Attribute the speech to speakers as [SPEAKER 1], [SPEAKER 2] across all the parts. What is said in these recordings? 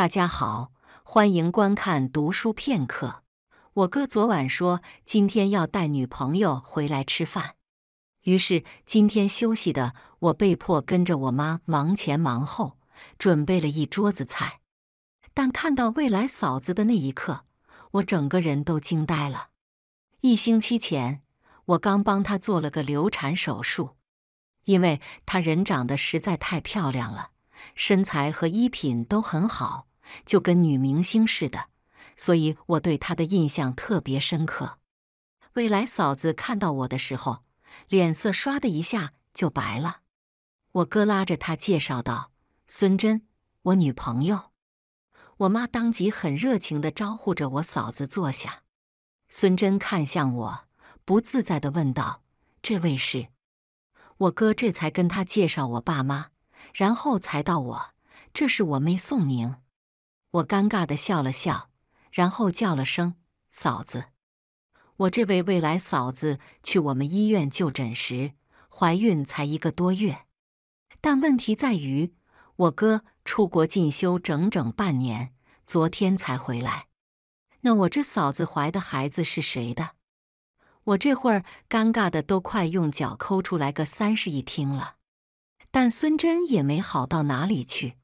[SPEAKER 1] 大家好，欢迎观看《读书片刻》。我哥昨晚说今天要带女朋友回来吃饭，于是今天休息的我被迫跟着我妈忙前忙后，准备了一桌子菜。但看到未来嫂子的那一刻，我整个人都惊呆了。一星期前，我刚帮她做了个流产手术，因为她人长得实在太漂亮了，身材和衣品都很好。就跟女明星似的，所以我对她的印象特别深刻。未来嫂子看到我的时候，脸色唰的一下就白了。我哥拉着她介绍道：“孙珍，我女朋友。”我妈当即很热情地招呼着我嫂子坐下。孙珍看向我，不自在地问道：“这位是我哥。”这才跟他介绍我爸妈，然后才到我，这是我妹宋宁。我尴尬的笑了笑，然后叫了声“嫂子”。我这位未来嫂子去我们医院就诊时，怀孕才一个多月。但问题在于，我哥出国进修整整半年，昨天才回来。那我这嫂子怀的孩子是谁的？我这会儿尴尬的都快用脚抠出来个三室一厅了。但孙真也没好到哪里去。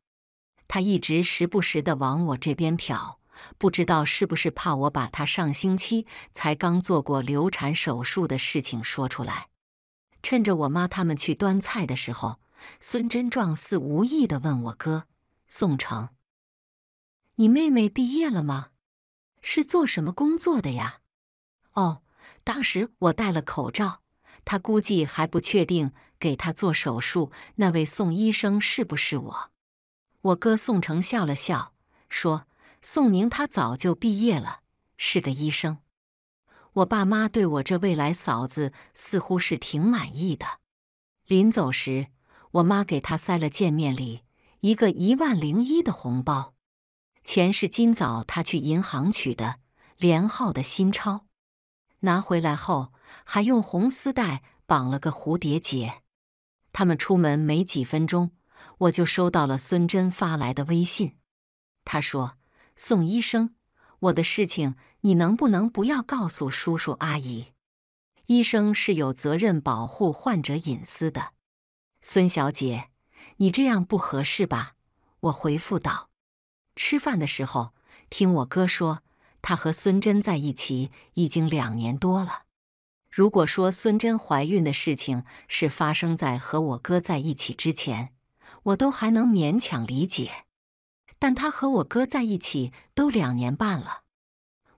[SPEAKER 1] 他一直时不时的往我这边瞟，不知道是不是怕我把他上星期才刚做过流产手术的事情说出来。趁着我妈他们去端菜的时候，孙真壮似无意的问我哥：“宋城，你妹妹毕业了吗？是做什么工作的呀？”哦，当时我戴了口罩，他估计还不确定给他做手术那位宋医生是不是我。我哥宋城笑了笑，说：“宋宁他早就毕业了，是个医生。我爸妈对我这未来嫂子似乎是挺满意的。临走时，我妈给他塞了见面礼，一个一万零一的红包。钱是今早他去银行取的，连号的新钞。拿回来后，还用红丝带绑了个蝴蝶结。他们出门没几分钟。”我就收到了孙真发来的微信，他说：“宋医生，我的事情你能不能不要告诉叔叔阿姨？医生是有责任保护患者隐私的。”孙小姐，你这样不合适吧？我回复道。吃饭的时候，听我哥说，他和孙真在一起已经两年多了。如果说孙真怀孕的事情是发生在和我哥在一起之前。我都还能勉强理解，但他和我哥在一起都两年半了，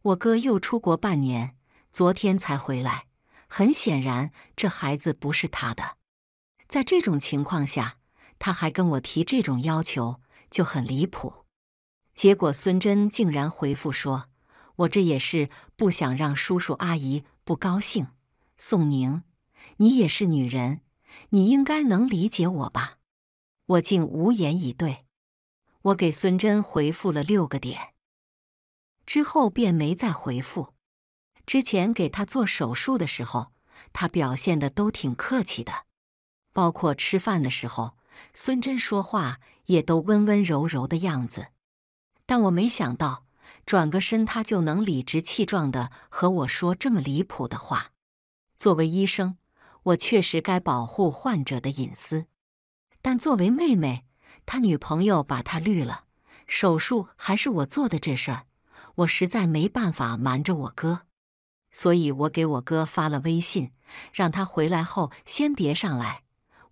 [SPEAKER 1] 我哥又出国半年，昨天才回来。很显然，这孩子不是他的。在这种情况下，他还跟我提这种要求，就很离谱。结果，孙真竟然回复说：“我这也是不想让叔叔阿姨不高兴。”宋宁，你也是女人，你应该能理解我吧？我竟无言以对。我给孙真回复了六个点，之后便没再回复。之前给他做手术的时候，他表现的都挺客气的，包括吃饭的时候，孙真说话也都温温柔柔的样子。但我没想到，转个身他就能理直气壮的和我说这么离谱的话。作为医生，我确实该保护患者的隐私。但作为妹妹，他女朋友把他绿了，手术还是我做的，这事儿我实在没办法瞒着我哥，所以我给我哥发了微信，让他回来后先别上来，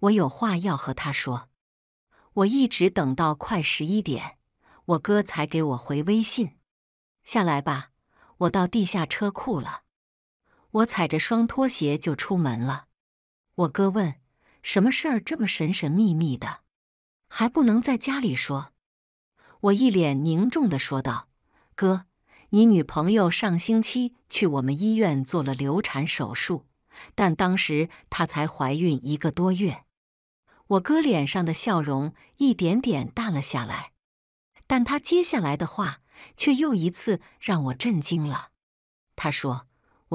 [SPEAKER 1] 我有话要和他说。我一直等到快十一点，我哥才给我回微信：“下来吧，我到地下车库了。”我踩着双拖鞋就出门了。我哥问。什么事儿这么神神秘秘的，还不能在家里说？我一脸凝重的说道：“哥，你女朋友上星期去我们医院做了流产手术，但当时她才怀孕一个多月。”我哥脸上的笑容一点点淡了下来，但他接下来的话却又一次让我震惊了。他说：“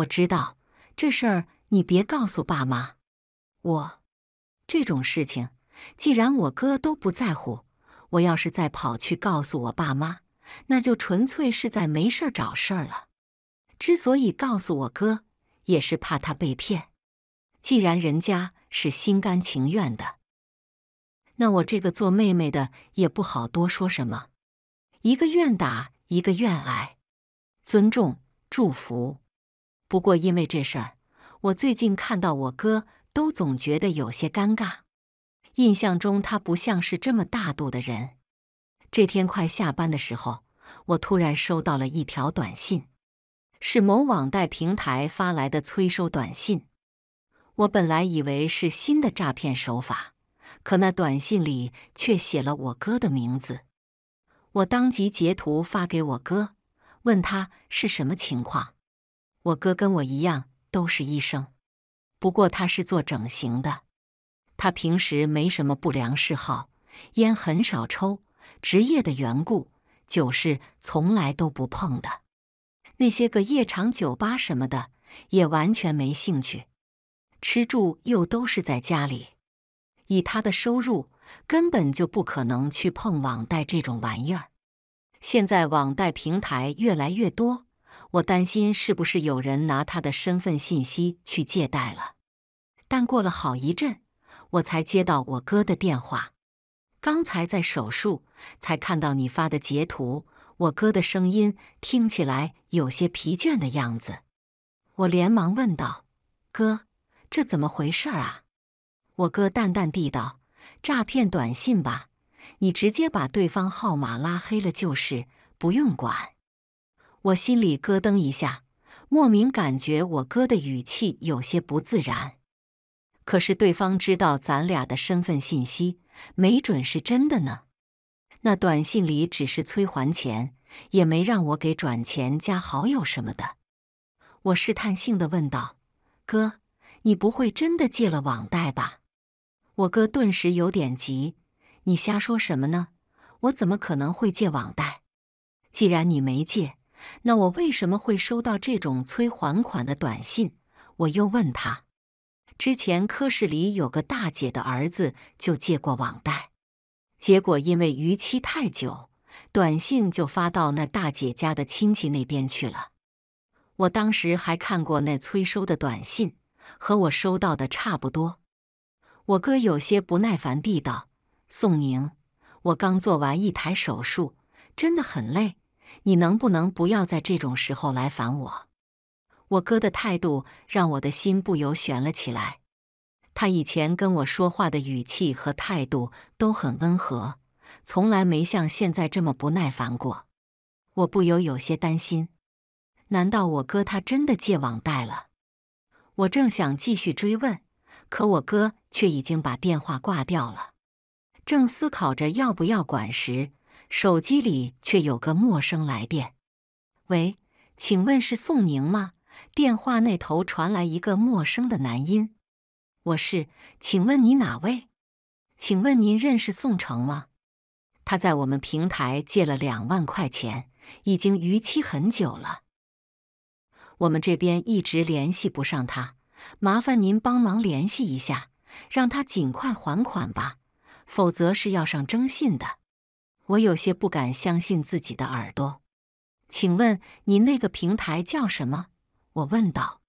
[SPEAKER 1] 我知道这事儿，你别告诉爸妈。”我。这种事情，既然我哥都不在乎，我要是再跑去告诉我爸妈，那就纯粹是在没事儿找事儿了。之所以告诉我哥，也是怕他被骗。既然人家是心甘情愿的，那我这个做妹妹的也不好多说什么。一个愿打，一个愿挨，尊重祝福。不过因为这事儿，我最近看到我哥。都总觉得有些尴尬。印象中，他不像是这么大度的人。这天快下班的时候，我突然收到了一条短信，是某网贷平台发来的催收短信。我本来以为是新的诈骗手法，可那短信里却写了我哥的名字。我当即截图发给我哥，问他是什么情况。我哥跟我一样都是医生。不过他是做整形的，他平时没什么不良嗜好，烟很少抽，职业的缘故，酒是从来都不碰的。那些个夜场、酒吧什么的，也完全没兴趣。吃住又都是在家里，以他的收入，根本就不可能去碰网贷这种玩意儿。现在网贷平台越来越多。我担心是不是有人拿他的身份信息去借贷了，但过了好一阵，我才接到我哥的电话。刚才在手术，才看到你发的截图。我哥的声音听起来有些疲倦的样子，我连忙问道：“哥，这怎么回事儿啊？”我哥淡淡地道：“诈骗短信吧，你直接把对方号码拉黑了就是，不用管。”我心里咯噔一下，莫名感觉我哥的语气有些不自然。可是对方知道咱俩的身份信息，没准是真的呢。那短信里只是催还钱，也没让我给转钱加好友什么的。我试探性的问道：“哥，你不会真的借了网贷吧？”我哥顿时有点急：“你瞎说什么呢？我怎么可能会借网贷？既然你没借。”那我为什么会收到这种催还款的短信？我又问他，之前科室里有个大姐的儿子就借过网贷，结果因为逾期太久，短信就发到那大姐家的亲戚那边去了。我当时还看过那催收的短信，和我收到的差不多。我哥有些不耐烦地道：“宋宁，我刚做完一台手术，真的很累。”你能不能不要在这种时候来烦我？我哥的态度让我的心不由悬了起来。他以前跟我说话的语气和态度都很温和，从来没像现在这么不耐烦过。我不由有些担心，难道我哥他真的借网贷了？我正想继续追问，可我哥却已经把电话挂掉了。正思考着要不要管时，手机里却有个陌生来电。喂，请问是宋宁吗？电话那头传来一个陌生的男音。我是，请问你哪位？请问您认识宋城吗？他在我们平台借了两万块钱，已经逾期很久了。我们这边一直联系不上他，麻烦您帮忙联系一下，让他尽快还款吧，否则是要上征信的。我有些不敢相信自己的耳朵。请问你那个平台叫什么？我问道。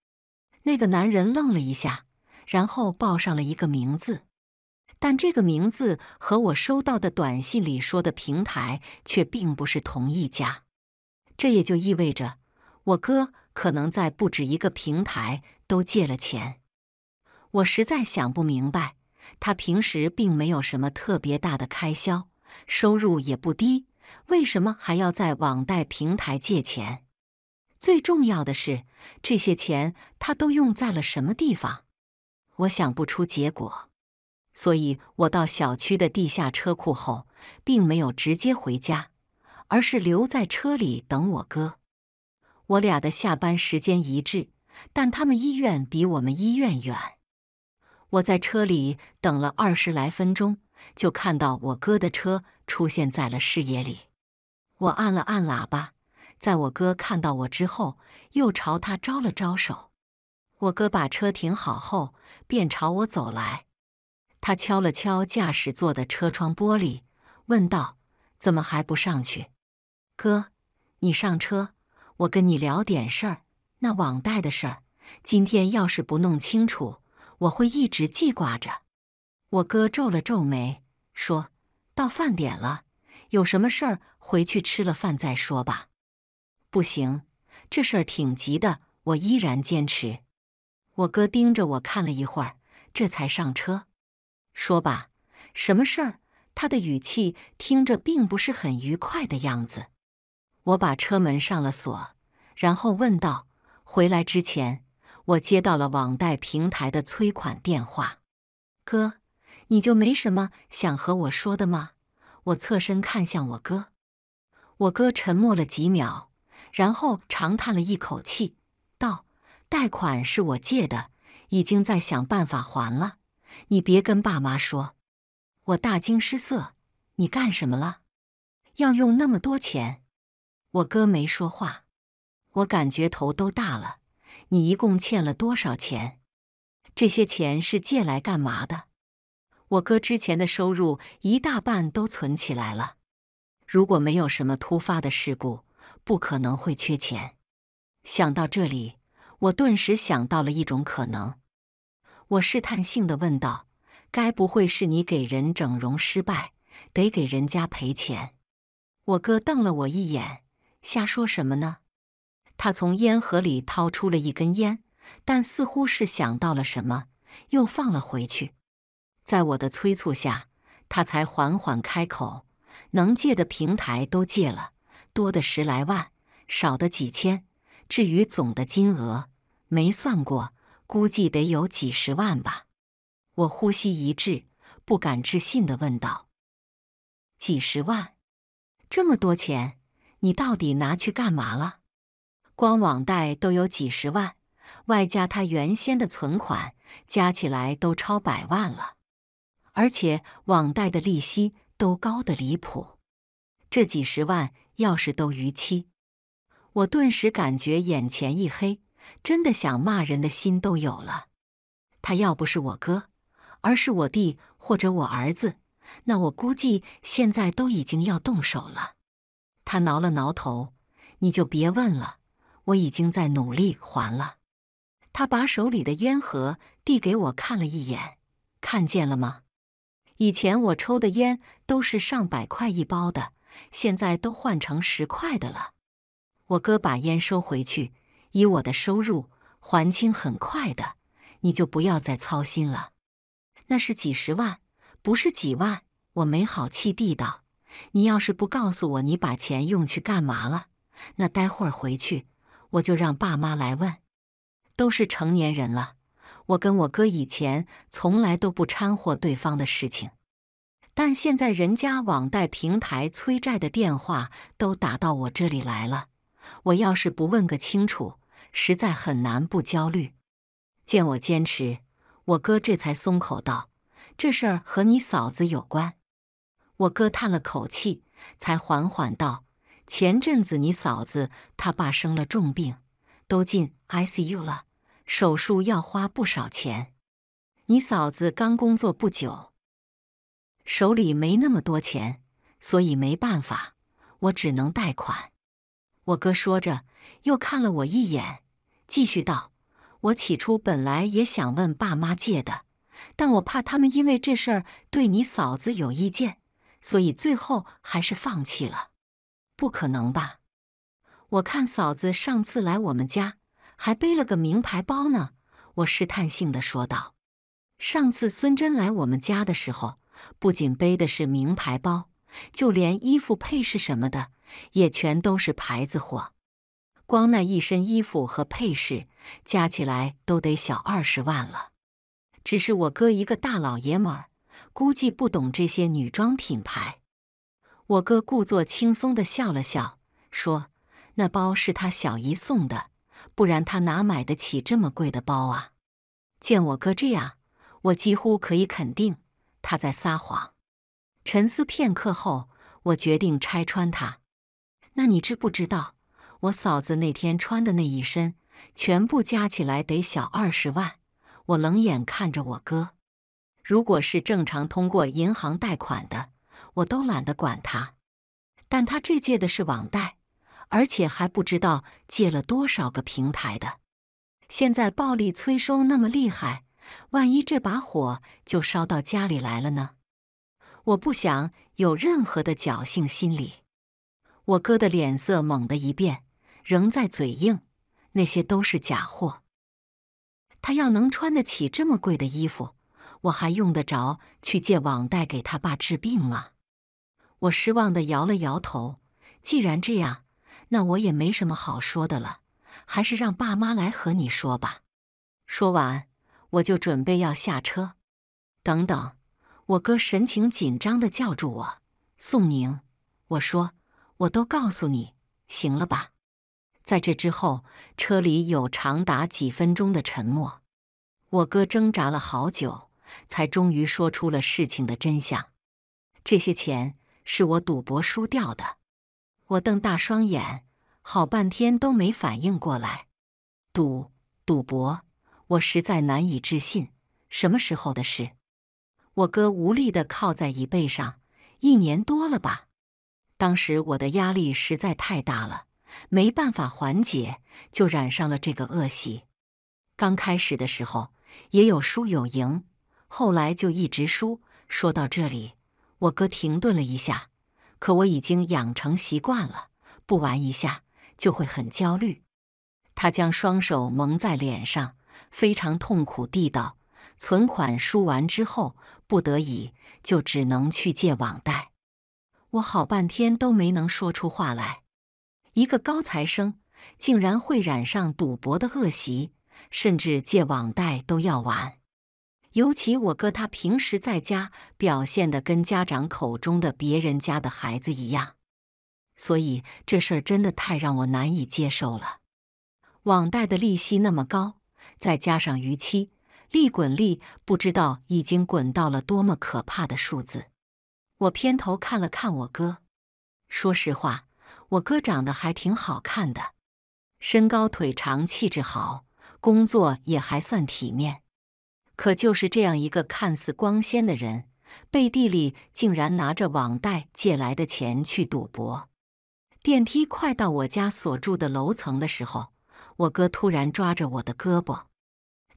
[SPEAKER 1] 那个男人愣了一下，然后报上了一个名字。但这个名字和我收到的短信里说的平台却并不是同一家。这也就意味着，我哥可能在不止一个平台都借了钱。我实在想不明白，他平时并没有什么特别大的开销。收入也不低，为什么还要在网贷平台借钱？最重要的是，这些钱他都用在了什么地方？我想不出结果，所以我到小区的地下车库后，并没有直接回家，而是留在车里等我哥。我俩的下班时间一致，但他们医院比我们医院远。我在车里等了二十来分钟。就看到我哥的车出现在了视野里，我按了按喇叭，在我哥看到我之后，又朝他招了招手。我哥把车停好后，便朝我走来。他敲了敲驾驶座的车窗玻璃，问道：“怎么还不上去？哥，你上车，我跟你聊点事儿。那网贷的事儿，今天要是不弄清楚，我会一直记挂着。”我哥皱了皱眉，说：“到饭点了，有什么事儿回去吃了饭再说吧。”“不行，这事儿挺急的。”我依然坚持。我哥盯着我看了一会儿，这才上车，说：“吧，什么事儿？”他的语气听着并不是很愉快的样子。我把车门上了锁，然后问道：“回来之前，我接到了网贷平台的催款电话，哥。”你就没什么想和我说的吗？我侧身看向我哥，我哥沉默了几秒，然后长叹了一口气，道：“贷款是我借的，已经在想办法还了。你别跟爸妈说。”我大惊失色：“你干什么了？要用那么多钱？”我哥没说话，我感觉头都大了。你一共欠了多少钱？这些钱是借来干嘛的？我哥之前的收入一大半都存起来了，如果没有什么突发的事故，不可能会缺钱。想到这里，我顿时想到了一种可能，我试探性的问道：“该不会是你给人整容失败，得给人家赔钱？”我哥瞪了我一眼：“瞎说什么呢？”他从烟盒里掏出了一根烟，但似乎是想到了什么，又放了回去。在我的催促下，他才缓缓开口：“能借的平台都借了，多的十来万，少的几千。至于总的金额，没算过，估计得有几十万吧。”我呼吸一滞，不敢置信地问道：“几十万？这么多钱，你到底拿去干嘛了？光网贷都有几十万，外加他原先的存款，加起来都超百万了。”而且网贷的利息都高的离谱，这几十万要是都逾期，我顿时感觉眼前一黑，真的想骂人的心都有了。他要不是我哥，而是我弟或者我儿子，那我估计现在都已经要动手了。他挠了挠头，你就别问了，我已经在努力还了。他把手里的烟盒递给我看了一眼，看见了吗？以前我抽的烟都是上百块一包的，现在都换成十块的了。我哥把烟收回去，以我的收入还清很快的，你就不要再操心了。那是几十万，不是几万。我没好气地道：“你要是不告诉我你把钱用去干嘛了，那待会儿回去我就让爸妈来问。都是成年人了。”我跟我哥以前从来都不掺和对方的事情，但现在人家网贷平台催债的电话都打到我这里来了。我要是不问个清楚，实在很难不焦虑。见我坚持，我哥这才松口道：“这事儿和你嫂子有关。”我哥叹了口气，才缓缓道：“前阵子你嫂子她爸生了重病，都进 ICU 了。”手术要花不少钱，你嫂子刚工作不久，手里没那么多钱，所以没办法，我只能贷款。我哥说着，又看了我一眼，继续道：“我起初本来也想问爸妈借的，但我怕他们因为这事儿对你嫂子有意见，所以最后还是放弃了。”不可能吧？我看嫂子上次来我们家。还背了个名牌包呢，我试探性地说道：“上次孙真来我们家的时候，不仅背的是名牌包，就连衣服、配饰什么的，也全都是牌子货。光那一身衣服和配饰，加起来都得小二十万了。只是我哥一个大老爷们儿，估计不懂这些女装品牌。”我哥故作轻松地笑了笑，说：“那包是他小姨送的。”不然他哪买得起这么贵的包啊？见我哥这样，我几乎可以肯定他在撒谎。沉思片刻后，我决定拆穿他。那你知不知道，我嫂子那天穿的那一身，全部加起来得小二十万？我冷眼看着我哥，如果是正常通过银行贷款的，我都懒得管他。但他这借的是网贷。而且还不知道借了多少个平台的，现在暴力催收那么厉害，万一这把火就烧到家里来了呢？我不想有任何的侥幸心理。我哥的脸色猛地一变，仍在嘴硬：“那些都是假货。”他要能穿得起这么贵的衣服，我还用得着去借网贷给他爸治病吗？我失望的摇了摇头。既然这样。那我也没什么好说的了，还是让爸妈来和你说吧。说完，我就准备要下车。等等，我哥神情紧张的叫住我：“宋宁，我说我都告诉你，行了吧？”在这之后，车里有长达几分钟的沉默。我哥挣扎了好久，才终于说出了事情的真相：这些钱是我赌博输掉的。我瞪大双眼，好半天都没反应过来，赌赌博，我实在难以置信，什么时候的事？我哥无力的靠在椅背上，一年多了吧。当时我的压力实在太大了，没办法缓解，就染上了这个恶习。刚开始的时候也有输有赢，后来就一直输。说到这里，我哥停顿了一下。可我已经养成习惯了，不玩一下就会很焦虑。他将双手蒙在脸上，非常痛苦地道：“存款输完之后，不得已就只能去借网贷。”我好半天都没能说出话来。一个高材生竟然会染上赌博的恶习，甚至借网贷都要玩。尤其我哥他平时在家表现的跟家长口中的别人家的孩子一样，所以这事儿真的太让我难以接受了。网贷的利息那么高，再加上逾期，利滚利不知道已经滚到了多么可怕的数字。我偏头看了看我哥，说实话，我哥长得还挺好看的，身高腿长，气质好，工作也还算体面。可就是这样一个看似光鲜的人，背地里竟然拿着网贷借来的钱去赌博。电梯快到我家所住的楼层的时候，我哥突然抓着我的胳膊，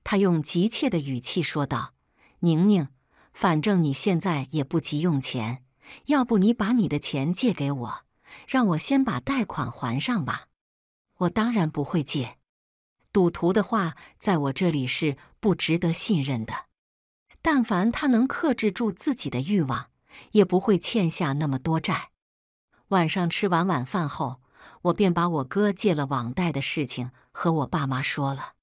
[SPEAKER 1] 他用急切的语气说道：“宁宁，反正你现在也不急用钱，要不你把你的钱借给我，让我先把贷款还上吧。”我当然不会借，赌徒的话在我这里是。不值得信任的。但凡他能克制住自己的欲望，也不会欠下那么多债。晚上吃完晚饭后，我便把我哥借了网贷的事情和我爸妈说了。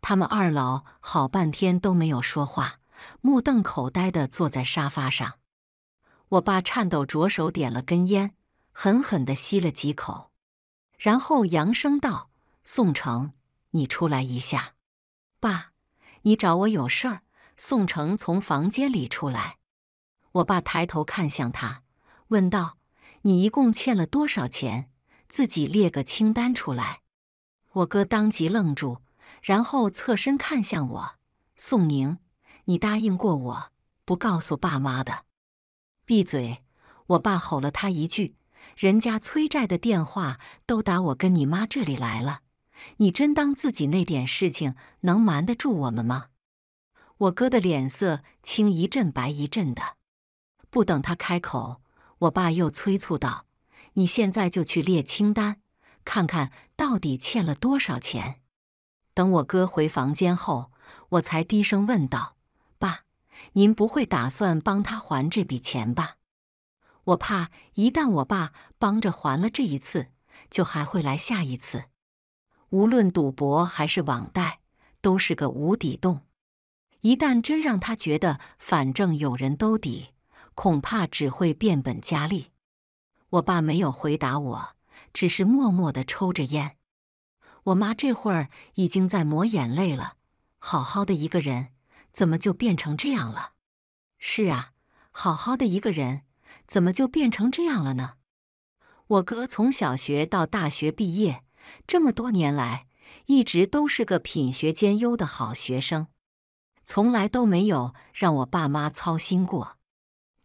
[SPEAKER 1] 他们二老好半天都没有说话，目瞪口呆的坐在沙发上。我爸颤抖着手点了根烟，狠狠的吸了几口，然后扬声道：“宋城，你出来一下，爸。”你找我有事儿？宋城从房间里出来，我爸抬头看向他，问道：“你一共欠了多少钱？自己列个清单出来。”我哥当即愣住，然后侧身看向我：“宋宁，你答应过我不告诉爸妈的。”闭嘴！我爸吼了他一句：“人家催债的电话都打我跟你妈这里来了。”你真当自己那点事情能瞒得住我们吗？我哥的脸色青一阵白一阵的。不等他开口，我爸又催促道：“你现在就去列清单，看看到底欠了多少钱。”等我哥回房间后，我才低声问道：“爸，您不会打算帮他还这笔钱吧？我怕一旦我爸帮着还了这一次，就还会来下一次。”无论赌博还是网贷，都是个无底洞。一旦真让他觉得反正有人兜底，恐怕只会变本加厉。我爸没有回答我，只是默默的抽着烟。我妈这会儿已经在抹眼泪了。好好的一个人，怎么就变成这样了？是啊，好好的一个人，怎么就变成这样了呢？我哥从小学到大学毕业。这么多年来，一直都是个品学兼优的好学生，从来都没有让我爸妈操心过。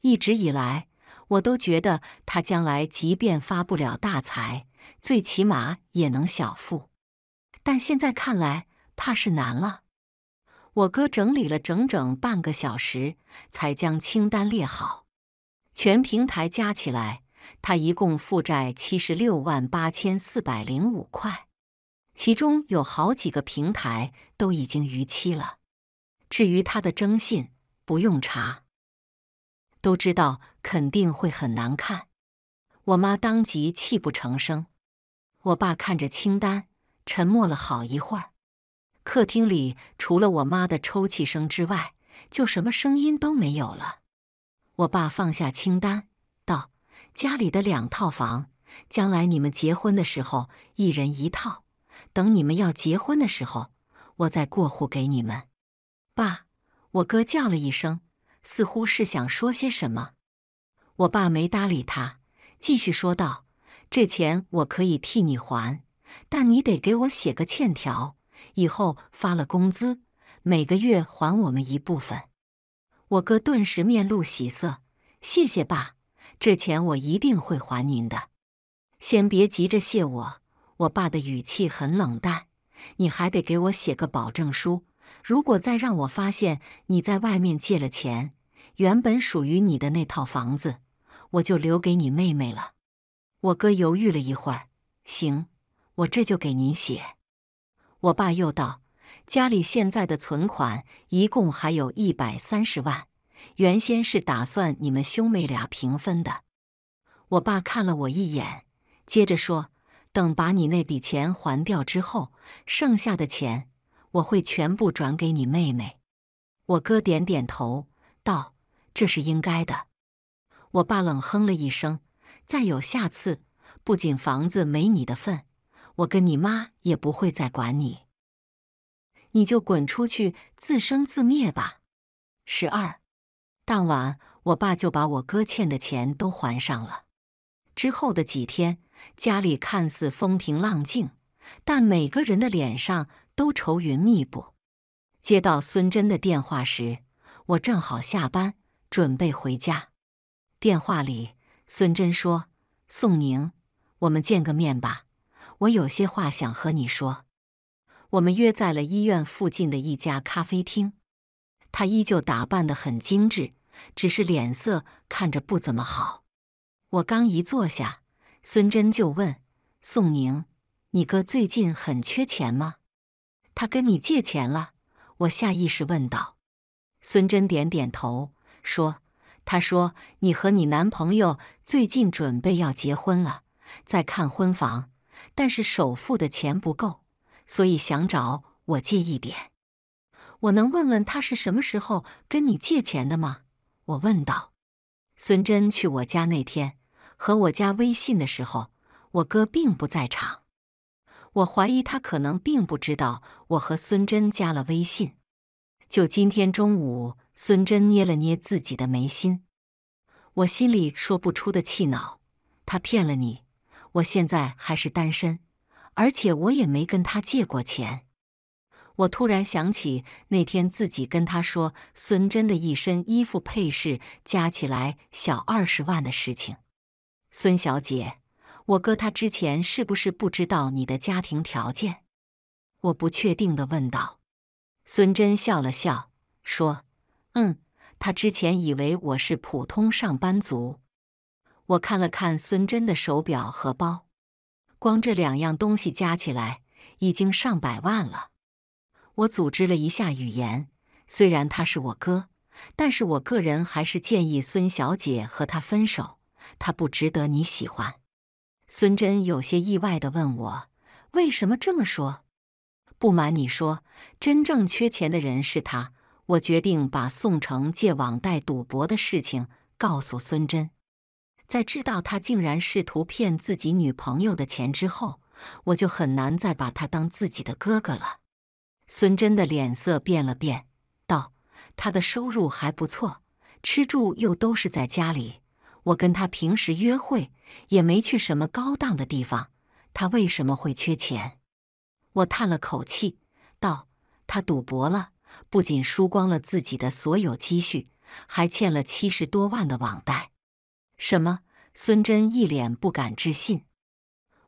[SPEAKER 1] 一直以来，我都觉得他将来即便发不了大财，最起码也能小富。但现在看来，怕是难了。我哥整理了整整半个小时，才将清单列好，全平台加起来。他一共负债七十六万八千四百零五块，其中有好几个平台都已经逾期了。至于他的征信，不用查，都知道肯定会很难看。我妈当即泣不成声，我爸看着清单，沉默了好一会儿。客厅里除了我妈的抽泣声之外，就什么声音都没有了。我爸放下清单。家里的两套房，将来你们结婚的时候，一人一套。等你们要结婚的时候，我再过户给你们。爸，我哥叫了一声，似乎是想说些什么。我爸没搭理他，继续说道：“这钱我可以替你还，但你得给我写个欠条，以后发了工资，每个月还我们一部分。”我哥顿时面露喜色：“谢谢爸。”这钱我一定会还您的，先别急着谢我。我爸的语气很冷淡，你还得给我写个保证书。如果再让我发现你在外面借了钱，原本属于你的那套房子，我就留给你妹妹了。我哥犹豫了一会儿，行，我这就给您写。我爸又道：“家里现在的存款一共还有一百三十万。”原先是打算你们兄妹俩平分的。我爸看了我一眼，接着说：“等把你那笔钱还掉之后，剩下的钱我会全部转给你妹妹。”我哥点点头，道：“这是应该的。”我爸冷哼了一声：“再有下次，不仅房子没你的份，我跟你妈也不会再管你。你就滚出去自生自灭吧。”十二。当晚，我爸就把我哥欠的钱都还上了。之后的几天，家里看似风平浪静，但每个人的脸上都愁云密布。接到孙真的电话时，我正好下班准备回家。电话里，孙真说：“宋宁，我们见个面吧，我有些话想和你说。”我们约在了医院附近的一家咖啡厅。她依旧打扮得很精致。只是脸色看着不怎么好。我刚一坐下，孙真就问宋宁：“你哥最近很缺钱吗？他跟你借钱了？”我下意识问道。孙真点点头，说：“他说你和你男朋友最近准备要结婚了，在看婚房，但是首付的钱不够，所以想找我借一点。我能问问，他是什么时候跟你借钱的吗？”我问道：“孙真去我家那天和我家微信的时候，我哥并不在场。我怀疑他可能并不知道我和孙真加了微信。就今天中午，孙真捏了捏自己的眉心，我心里说不出的气恼。他骗了你，我现在还是单身，而且我也没跟他借过钱。”我突然想起那天自己跟他说孙真的一身衣服配饰加起来小二十万的事情。孙小姐，我哥他之前是不是不知道你的家庭条件？我不确定的问道。孙真笑了笑说：“嗯，他之前以为我是普通上班族。”我看了看孙真的手表和包，光这两样东西加起来已经上百万了。我组织了一下语言，虽然他是我哥，但是我个人还是建议孙小姐和他分手，他不值得你喜欢。孙真有些意外的问我，为什么这么说？不瞒你说，真正缺钱的人是他。我决定把宋城借网贷赌博的事情告诉孙真，在知道他竟然试图骗自己女朋友的钱之后，我就很难再把他当自己的哥哥了。孙真的脸色变了变，道：“他的收入还不错，吃住又都是在家里。我跟他平时约会也没去什么高档的地方，他为什么会缺钱？”我叹了口气，道：“他赌博了，不仅输光了自己的所有积蓄，还欠了七十多万的网贷。”“什么？”孙真一脸不敢置信。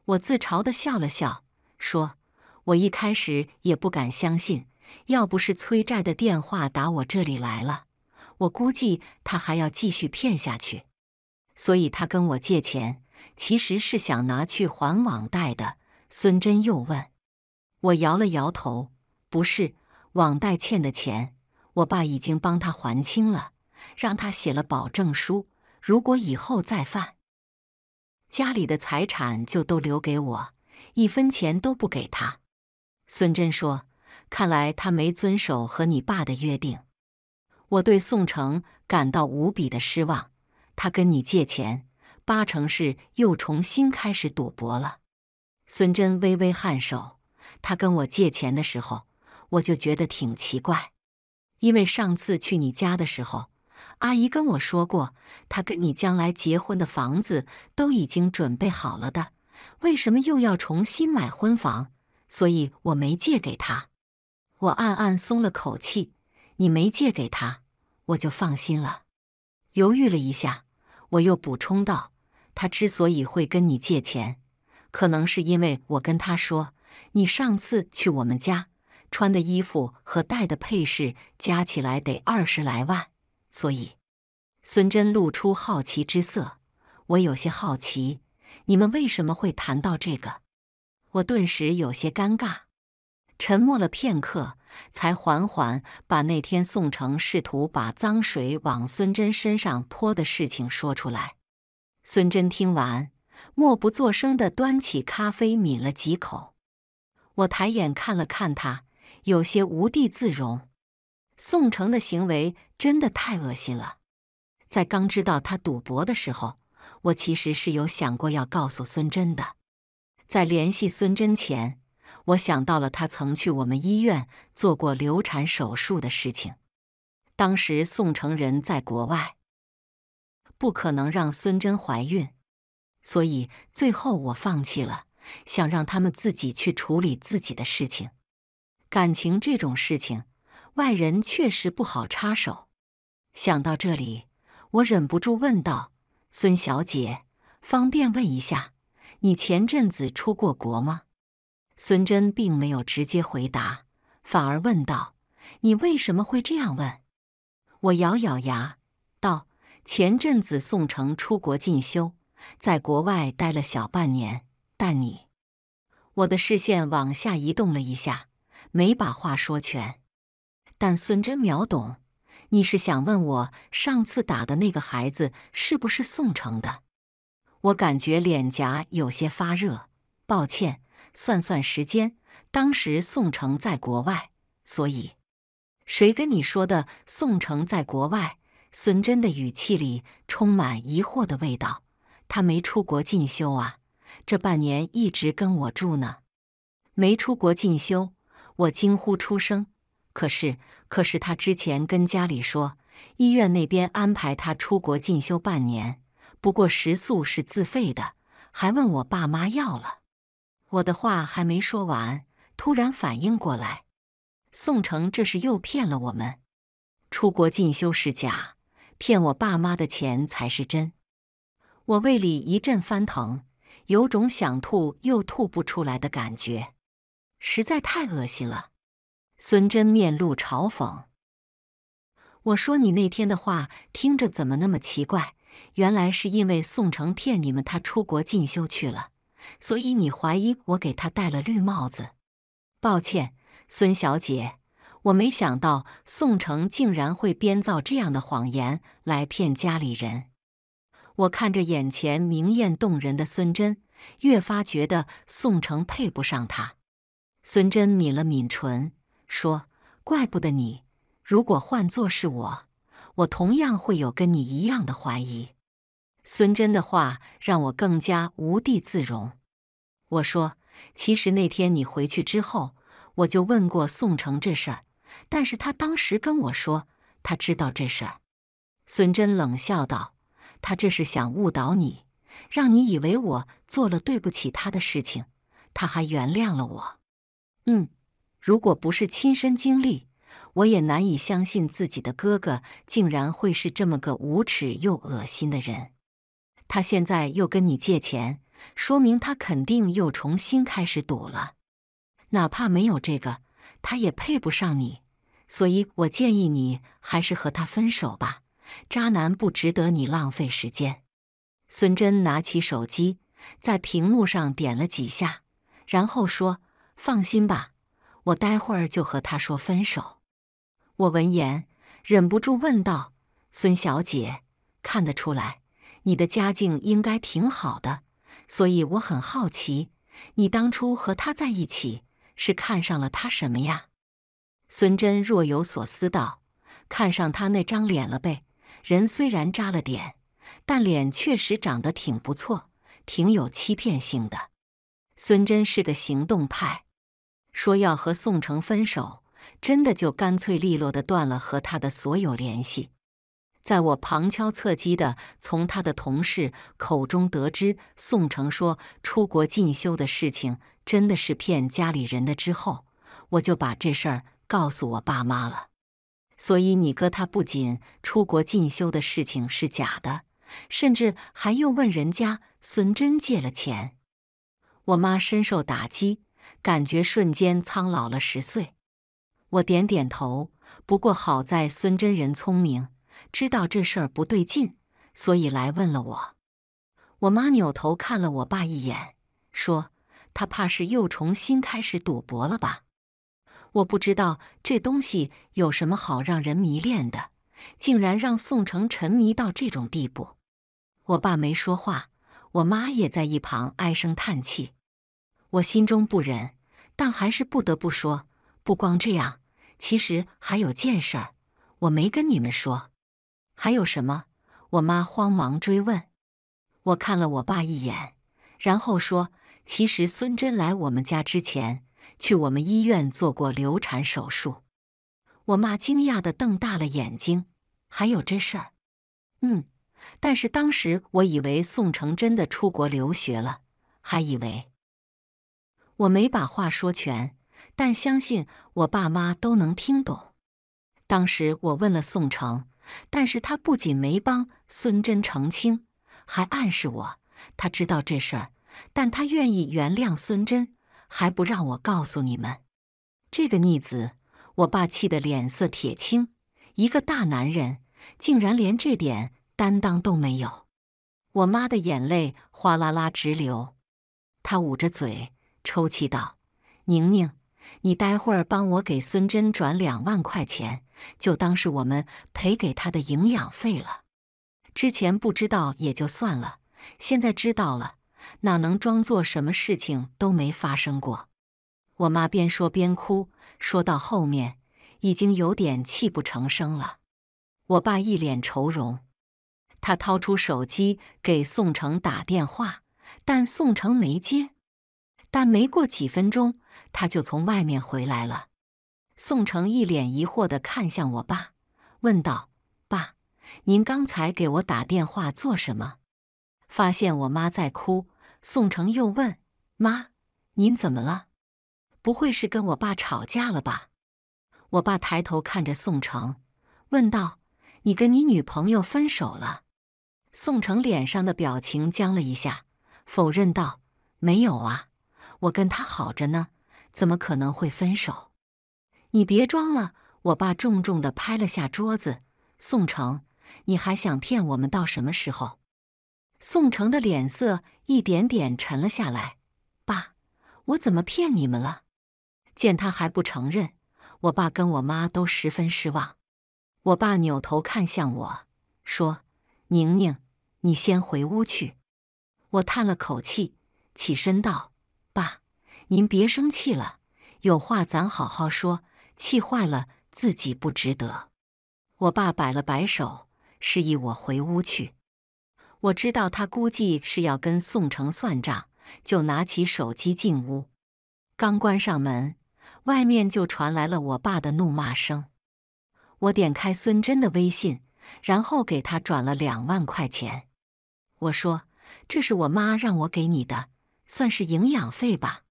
[SPEAKER 1] 我自嘲地笑了笑，说。我一开始也不敢相信，要不是催债的电话打我这里来了，我估计他还要继续骗下去。所以他跟我借钱，其实是想拿去还网贷的。孙真又问我，摇了摇头，不是，网贷欠的钱，我爸已经帮他还清了，让他写了保证书，如果以后再犯，家里的财产就都留给我，一分钱都不给他。孙真说：“看来他没遵守和你爸的约定，我对宋城感到无比的失望。他跟你借钱，八成是又重新开始赌博了。”孙真微微颔首。他跟我借钱的时候，我就觉得挺奇怪，因为上次去你家的时候，阿姨跟我说过，他跟你将来结婚的房子都已经准备好了的，为什么又要重新买婚房？所以我没借给他，我暗暗松了口气。你没借给他，我就放心了。犹豫了一下，我又补充道：“他之所以会跟你借钱，可能是因为我跟他说，你上次去我们家穿的衣服和戴的配饰加起来得二十来万。”所以，孙真露出好奇之色。我有些好奇，你们为什么会谈到这个？我顿时有些尴尬，沉默了片刻，才缓缓把那天宋城试图把脏水往孙真身上泼的事情说出来。孙真听完，默不作声的端起咖啡抿了几口。我抬眼看了看他，有些无地自容。宋城的行为真的太恶心了。在刚知道他赌博的时候，我其实是有想过要告诉孙真的。在联系孙珍前，我想到了她曾去我们医院做过流产手术的事情。当时宋成仁在国外，不可能让孙珍怀孕，所以最后我放弃了，想让他们自己去处理自己的事情。感情这种事情，外人确实不好插手。想到这里，我忍不住问道：“孙小姐，方便问一下？”你前阵子出过国吗？孙真并没有直接回答，反而问道：“你为什么会这样问？”我咬咬牙道：“前阵子宋城出国进修，在国外待了小半年。但你……”我的视线往下移动了一下，没把话说全。但孙真秒懂，你是想问我上次打的那个孩子是不是宋城的？我感觉脸颊有些发热，抱歉。算算时间，当时宋城在国外，所以谁跟你说的宋城在国外？孙真的语气里充满疑惑的味道。他没出国进修啊，这半年一直跟我住呢，没出国进修。我惊呼出声。可是，可是他之前跟家里说，医院那边安排他出国进修半年。不过食宿是自费的，还问我爸妈要了。我的话还没说完，突然反应过来，宋城这是又骗了我们。出国进修是假，骗我爸妈的钱才是真。我胃里一阵翻腾，有种想吐又吐不出来的感觉，实在太恶心了。孙真面露嘲讽：“我说你那天的话听着怎么那么奇怪？”原来是因为宋城骗你们，他出国进修去了，所以你怀疑我给他戴了绿帽子。抱歉，孙小姐，我没想到宋城竟然会编造这样的谎言来骗家里人。我看着眼前明艳动人的孙真，越发觉得宋城配不上她。孙真抿了抿唇，说：“怪不得你，如果换做是我。”我同样会有跟你一样的怀疑。孙真的话让我更加无地自容。我说：“其实那天你回去之后，我就问过宋城这事儿，但是他当时跟我说他知道这事儿。”孙真冷笑道：“他这是想误导你，让你以为我做了对不起他的事情，他还原谅了我。”嗯，如果不是亲身经历。我也难以相信自己的哥哥竟然会是这么个无耻又恶心的人。他现在又跟你借钱，说明他肯定又重新开始赌了。哪怕没有这个，他也配不上你。所以我建议你还是和他分手吧，渣男不值得你浪费时间。孙真拿起手机，在屏幕上点了几下，然后说：“放心吧，我待会儿就和他说分手。”我闻言忍不住问道：“孙小姐，看得出来，你的家境应该挺好的，所以我很好奇，你当初和他在一起，是看上了他什么呀？”孙真若有所思道：“看上他那张脸了呗，人虽然渣了点，但脸确实长得挺不错，挺有欺骗性的。”孙真是个行动派，说要和宋城分手。真的就干脆利落地断了和他的所有联系。在我旁敲侧击的从他的同事口中得知宋城说出国进修的事情真的是骗家里人的之后，我就把这事儿告诉我爸妈了。所以你哥他不仅出国进修的事情是假的，甚至还又问人家孙真借了钱。我妈深受打击，感觉瞬间苍老了十岁。我点点头，不过好在孙真人聪明，知道这事儿不对劲，所以来问了我。我妈扭头看了我爸一眼，说：“他怕是又重新开始赌博了吧？”我不知道这东西有什么好让人迷恋的，竟然让宋城沉迷到这种地步。我爸没说话，我妈也在一旁唉声叹气。我心中不忍，但还是不得不说：不光这样。其实还有件事儿，我没跟你们说。还有什么？我妈慌忙追问。我看了我爸一眼，然后说：“其实孙珍来我们家之前，去我们医院做过流产手术。”我妈惊讶的瞪大了眼睛：“还有这事儿？”“嗯，但是当时我以为宋成真的出国留学了，还以为我没把话说全。”但相信我，爸妈都能听懂。当时我问了宋城，但是他不仅没帮孙真澄清，还暗示我他知道这事儿，但他愿意原谅孙真，还不让我告诉你们这个逆子。我爸气得脸色铁青，一个大男人竟然连这点担当都没有。我妈的眼泪哗啦啦直流，她捂着嘴抽泣道：“宁宁。”你待会儿帮我给孙珍转两万块钱，就当是我们赔给她的营养费了。之前不知道也就算了，现在知道了，哪能装作什么事情都没发生过？我妈边说边哭，说到后面已经有点泣不成声了。我爸一脸愁容，他掏出手机给宋城打电话，但宋城没接。但没过几分钟，他就从外面回来了。宋城一脸疑惑的看向我爸，问道：“爸，您刚才给我打电话做什么？”发现我妈在哭，宋城又问：“妈，您怎么了？不会是跟我爸吵架了吧？”我爸抬头看着宋城，问道：“你跟你女朋友分手了？”宋城脸上的表情僵了一下，否认道：“没有啊。”我跟他好着呢，怎么可能会分手？你别装了！我爸重重的拍了下桌子：“宋城，你还想骗我们到什么时候？”宋城的脸色一点点沉了下来。爸，我怎么骗你们了？见他还不承认，我爸跟我妈都十分失望。我爸扭头看向我，说：“宁宁，你先回屋去。”我叹了口气，起身道。您别生气了，有话咱好好说。气坏了自己不值得。我爸摆了摆手，示意我回屋去。我知道他估计是要跟宋城算账，就拿起手机进屋。刚关上门，外面就传来了我爸的怒骂声。我点开孙真的微信，然后给他转了两万块钱。我说：“这是我妈让我给你的，算是营养费吧。”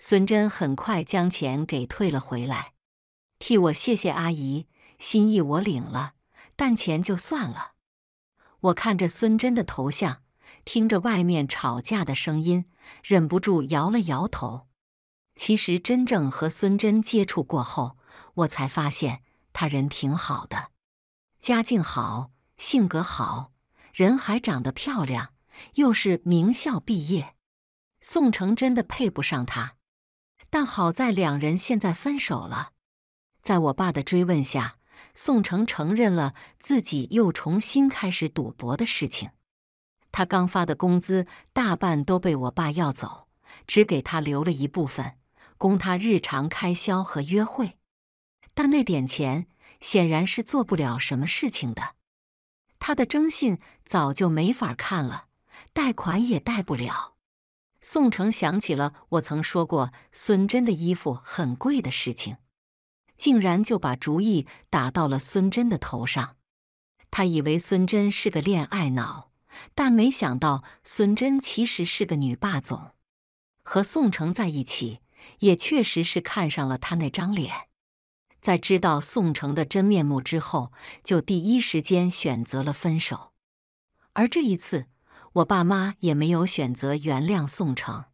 [SPEAKER 1] 孙真很快将钱给退了回来，替我谢谢阿姨，心意我领了，但钱就算了。我看着孙真的头像，听着外面吵架的声音，忍不住摇了摇头。其实真正和孙真接触过后，我才发现他人挺好的，家境好，性格好，人还长得漂亮，又是名校毕业，宋城真的配不上她。但好在两人现在分手了。在我爸的追问下，宋城承认了自己又重新开始赌博的事情。他刚发的工资大半都被我爸要走，只给他留了一部分，供他日常开销和约会。但那点钱显然是做不了什么事情的。他的征信早就没法看了，贷款也贷不了。宋城想起了我曾说过孙真的衣服很贵的事情，竟然就把主意打到了孙真的头上。他以为孙真是个恋爱脑，但没想到孙真其实是个女霸总。和宋城在一起，也确实是看上了他那张脸。在知道宋城的真面目之后，就第一时间选择了分手。而这一次。我爸妈也没有选择原谅宋城。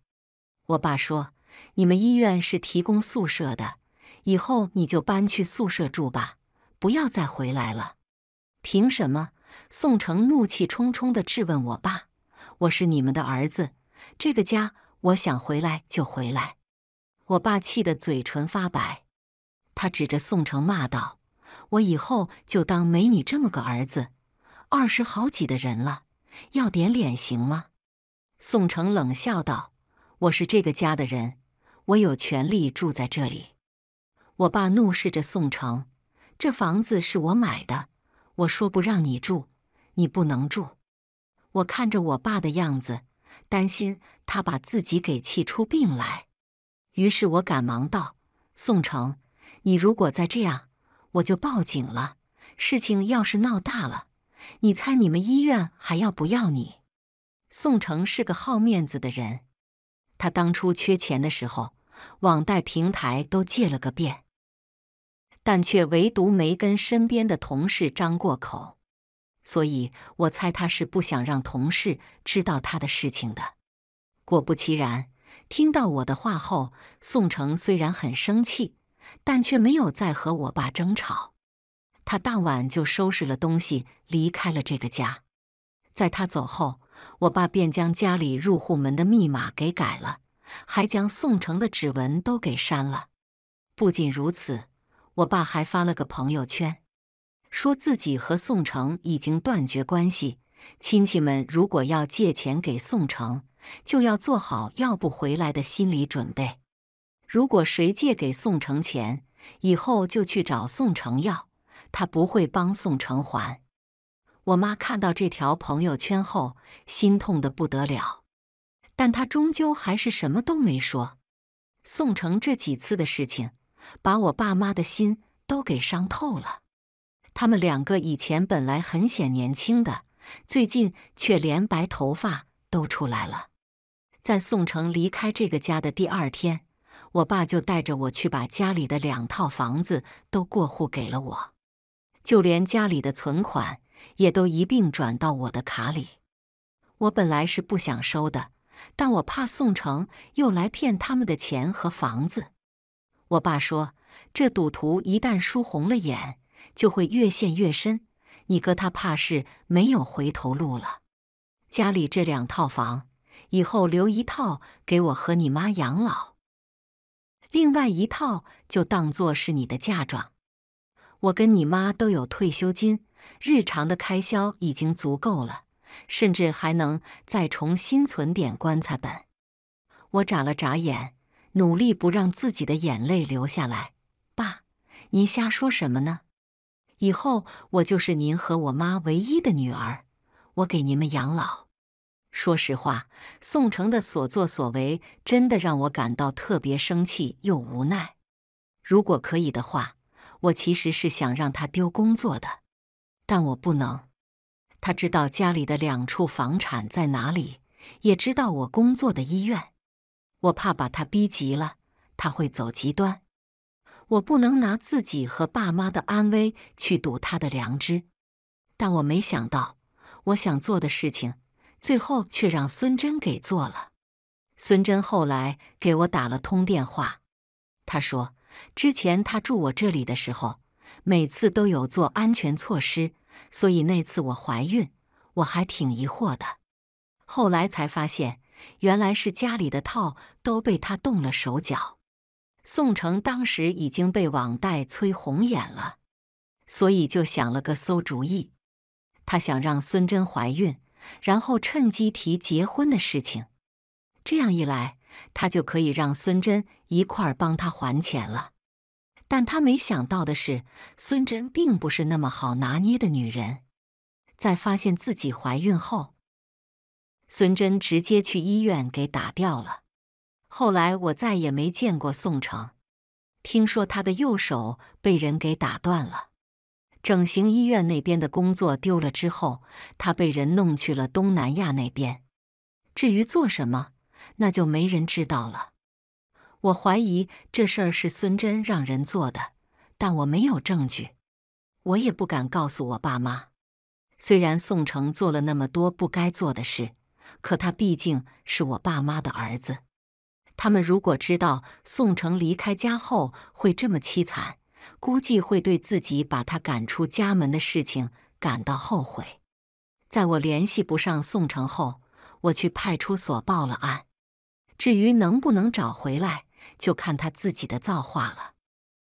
[SPEAKER 1] 我爸说：“你们医院是提供宿舍的，以后你就搬去宿舍住吧，不要再回来了。”凭什么？宋城怒气冲冲地质问我爸：“我是你们的儿子，这个家我想回来就回来。”我爸气得嘴唇发白，他指着宋城骂道：“我以后就当没你这么个儿子！二十好几的人了。”要点脸行吗？宋城冷笑道：“我是这个家的人，我有权利住在这里。”我爸怒视着宋城：“这房子是我买的，我说不让你住，你不能住。”我看着我爸的样子，担心他把自己给气出病来，于是我赶忙道：“宋城，你如果再这样，我就报警了。事情要是闹大了。”你猜你们医院还要不要你？宋城是个好面子的人，他当初缺钱的时候，网贷平台都借了个遍，但却唯独没跟身边的同事张过口，所以我猜他是不想让同事知道他的事情的。果不其然，听到我的话后，宋城虽然很生气，但却没有再和我爸争吵。他当晚就收拾了东西，离开了这个家。在他走后，我爸便将家里入户门的密码给改了，还将宋城的指纹都给删了。不仅如此，我爸还发了个朋友圈，说自己和宋城已经断绝关系。亲戚们如果要借钱给宋城，就要做好要不回来的心理准备。如果谁借给宋城钱，以后就去找宋城要。他不会帮宋城还，我妈看到这条朋友圈后，心痛的不得了，但她终究还是什么都没说。宋城这几次的事情，把我爸妈的心都给伤透了。他们两个以前本来很显年轻的，最近却连白头发都出来了。在宋城离开这个家的第二天，我爸就带着我去把家里的两套房子都过户给了我。就连家里的存款也都一并转到我的卡里。我本来是不想收的，但我怕宋城又来骗他们的钱和房子。我爸说，这赌徒一旦输红了眼，就会越陷越深。你哥他怕是没有回头路了。家里这两套房，以后留一套给我和你妈养老，另外一套就当做是你的嫁妆。我跟你妈都有退休金，日常的开销已经足够了，甚至还能再重新存点棺材本。我眨了眨眼，努力不让自己的眼泪流下来。爸，您瞎说什么呢？以后我就是您和我妈唯一的女儿，我给你们养老。说实话，宋城的所作所为真的让我感到特别生气又无奈。如果可以的话。我其实是想让他丢工作的，但我不能。他知道家里的两处房产在哪里，也知道我工作的医院。我怕把他逼急了，他会走极端。我不能拿自己和爸妈的安危去赌他的良知。但我没想到，我想做的事情，最后却让孙真给做了。孙真后来给我打了通电话，他说。之前他住我这里的时候，每次都有做安全措施，所以那次我怀孕，我还挺疑惑的。后来才发现，原来是家里的套都被他动了手脚。宋城当时已经被网贷催红眼了，所以就想了个馊主意。他想让孙珍怀孕，然后趁机提结婚的事情。这样一来。他就可以让孙真一块儿帮他还钱了，但他没想到的是，孙真并不是那么好拿捏的女人。在发现自己怀孕后，孙真直接去医院给打掉了。后来我再也没见过宋城，听说他的右手被人给打断了，整形医院那边的工作丢了之后，他被人弄去了东南亚那边。至于做什么？那就没人知道了。我怀疑这事儿是孙真让人做的，但我没有证据，我也不敢告诉我爸妈。虽然宋城做了那么多不该做的事，可他毕竟是我爸妈的儿子。他们如果知道宋城离开家后会这么凄惨，估计会对自己把他赶出家门的事情感到后悔。在我联系不上宋城后，我去派出所报了案。至于能不能找回来，就看他自己的造化了。